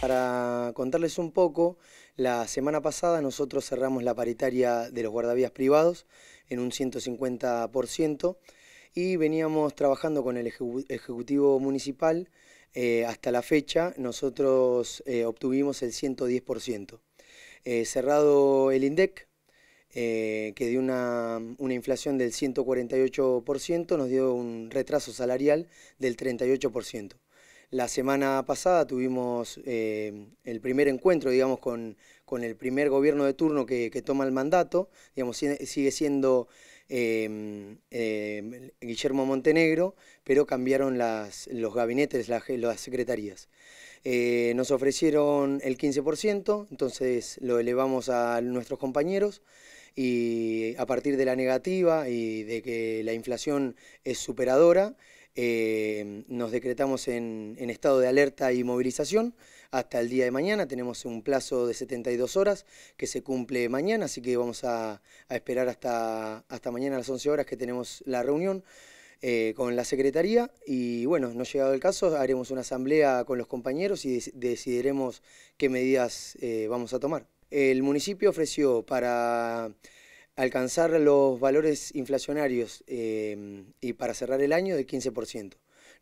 Para contarles un poco, la semana pasada nosotros cerramos la paritaria de los guardavías privados en un 150% y veníamos trabajando con el Ejecutivo Municipal. Eh, hasta la fecha nosotros eh, obtuvimos el 110%. Eh, cerrado el INDEC, que dio una inflación del 148%, nos dio un retraso salarial del 38%. La semana pasada tuvimos eh, el primer encuentro, digamos, con, el primer gobierno de turno que, toma el mandato, digamos, sigue siendo eh, eh, Guillermo Montenegro, pero cambiaron las, los gabinetes, las, las secretarías. nos ofrecieron el 15%, entonces lo elevamos a nuestros compañeros y a partir de la negativa y de que la inflación es superadora, eh, nos decretamos en, estado de alerta y movilización hasta el día de mañana. Tenemos un plazo de 72 horas que se cumple mañana, así que vamos a, esperar hasta, hasta mañana a las 11 horas que tenemos la reunión. Eh, con la Secretaría y bueno, no llegado el caso, haremos una asamblea con los compañeros y decidiremos qué medidas eh, vamos a tomar. El municipio ofreció para alcanzar los valores inflacionarios em, y para cerrar el año del 15%.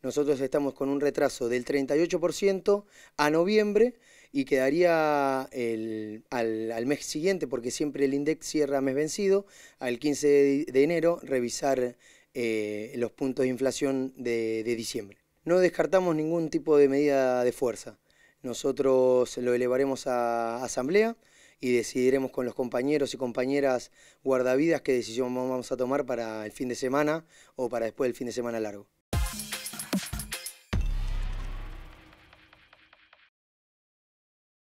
Nosotros estamos con un retraso del 38% a noviembre y quedaría al, mes siguiente, porque siempre el INDEX cierra mes vencido, al 15 de, enero revisar eh, los puntos de inflación de, de diciembre. No descartamos ningún tipo de medida de fuerza. Nosotros lo elevaremos a asamblea y decidiremos con los compañeros y compañeras guardavidas qué decisión vamos a tomar para el fin de semana o para después del fin de semana largo.